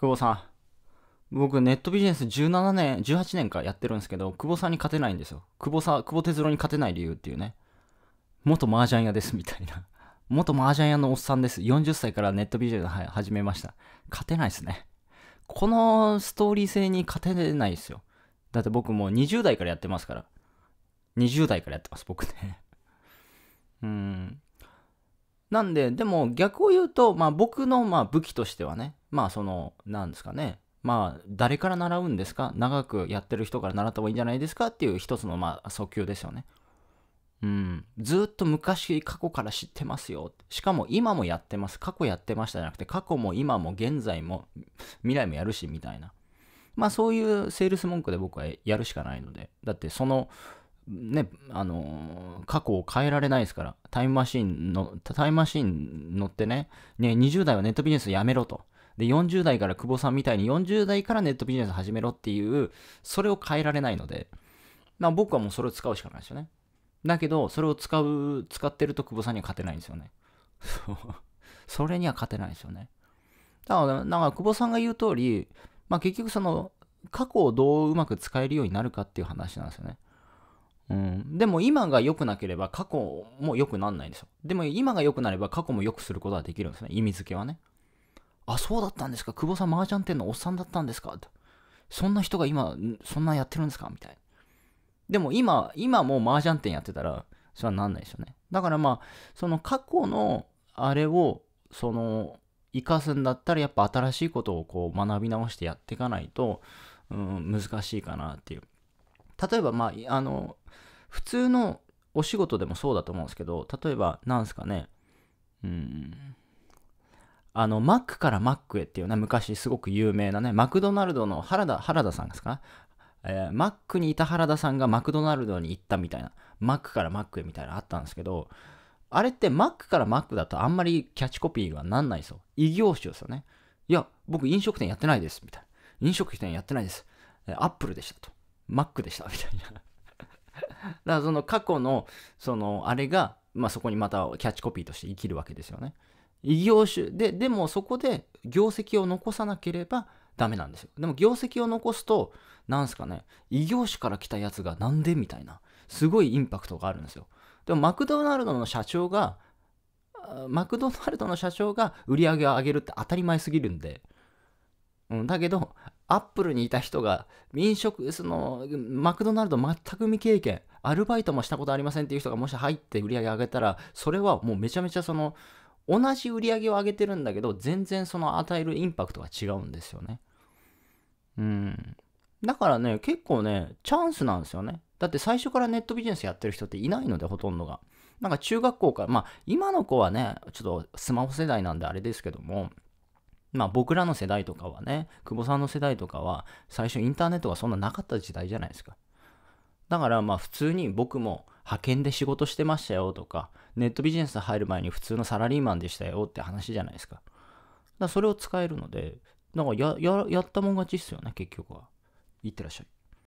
久保さん。僕、ネットビジネス17年、18年かやってるんですけど、久保さんに勝てないんですよ。久保さん、久保哲郎に勝てない理由っていうね。元麻雀屋ですみたいな。元麻雀屋のおっさんです。40歳からネットビジネス始めました。勝てないですね。このストーリー性に勝てないですよ。だって僕もう20代からやってますから。20代からやってます、僕ね。うん。なんで、でも逆を言うと、まあ僕のまあ武器としてはね、まあその、なんですかね。まあ、誰から習うんですか長くやってる人から習った方がいいんじゃないですかっていう一つの、まあ、訴求ですよね。うん。ずっと昔、過去から知ってますよ。しかも今もやってます。過去やってましたじゃなくて、過去も今も現在も未来もやるし、みたいな。まあそういうセールス文句で僕はやるしかないので。だってその、ね、あの過去を変えられないですから、タイムマシンの、タイムマシン乗ってね、ね、20代はネットビジネスやめろと。で、40代から久保さんみたいに40代からネットビジネス始めろっていう、それを変えられないので、まあ僕はもうそれを使うしかないですよね。だけど、それを使う、使ってると久保さんには勝てないんですよね。それには勝てないですよね。だから、なんか久保さんが言う通り、まあ結局その、過去をどううまく使えるようになるかっていう話なんですよね。うん、でも今が良くなければ過去も良くなんないんですよ。でも今が良くなれば過去も良くすることはできるんですね。意味付けはね。あ、そうだったんですか。久保さん、麻雀店のおっさんだったんですか。そんな人が今、そんなやってるんですかみたいな。でも今、今も麻雀店やってたら、それはなんないですよね。だからまあ、その過去のあれを、その、生かすんだったら、やっぱ新しいことをこう学び直してやっていかないと、うん、難しいかなっていう。例えばまあ、あの、普通のお仕事でもそうだと思うんですけど、例えば、なんすかね、うん、あの、マックからマックへっていうね、昔すごく有名なね、マクドナルドの原田、原田さんですかえー、マックにいた原田さんがマクドナルドに行ったみたいな、マックからマックへみたいなあったんですけど、あれってマックからマックだとあんまりキャッチコピーがなんないですよ。異業種ですよね。いや、僕飲食店やってないです、みたいな。飲食店やってないです。えアップルでしたと。マックでした、みたいな。だからその過去の、その、あれが、まあ、そこにまたキャッチコピーとして生きるわけですよね。異業種で、でもそこで業績を残さなければダメなんですよ。でも業績を残すと、なんすかね、異業種から来たやつがなんでみたいな、すごいインパクトがあるんですよ。でもマクドナルドの社長が、マクドナルドの社長が売り上げを上げるって当たり前すぎるんで、うん、だけど、アップルにいた人が、飲食、その、マクドナルド全く未経験、アルバイトもしたことありませんっていう人がもし入って売り上げ上げたら、それはもうめちゃめちゃその、同じ売り上げを上げてるんだけど、全然その与えるインパクトが違うんですよね。うん。だからね、結構ね、チャンスなんですよね。だって最初からネットビジネスやってる人っていないので、ほとんどが。なんか中学校から、まあ今の子はね、ちょっとスマホ世代なんであれですけども、まあ僕らの世代とかはね、久保さんの世代とかは、最初インターネットがそんななかった時代じゃないですか。だからまあ普通に僕も、派遣で仕事してましたよとか、ネットビジネス入る前に普通のサラリーマンでしたよって話じゃないですか。だそれを使えるので、なんかや、や、やったもん勝ちっすよね、結局は。いってらっしゃい。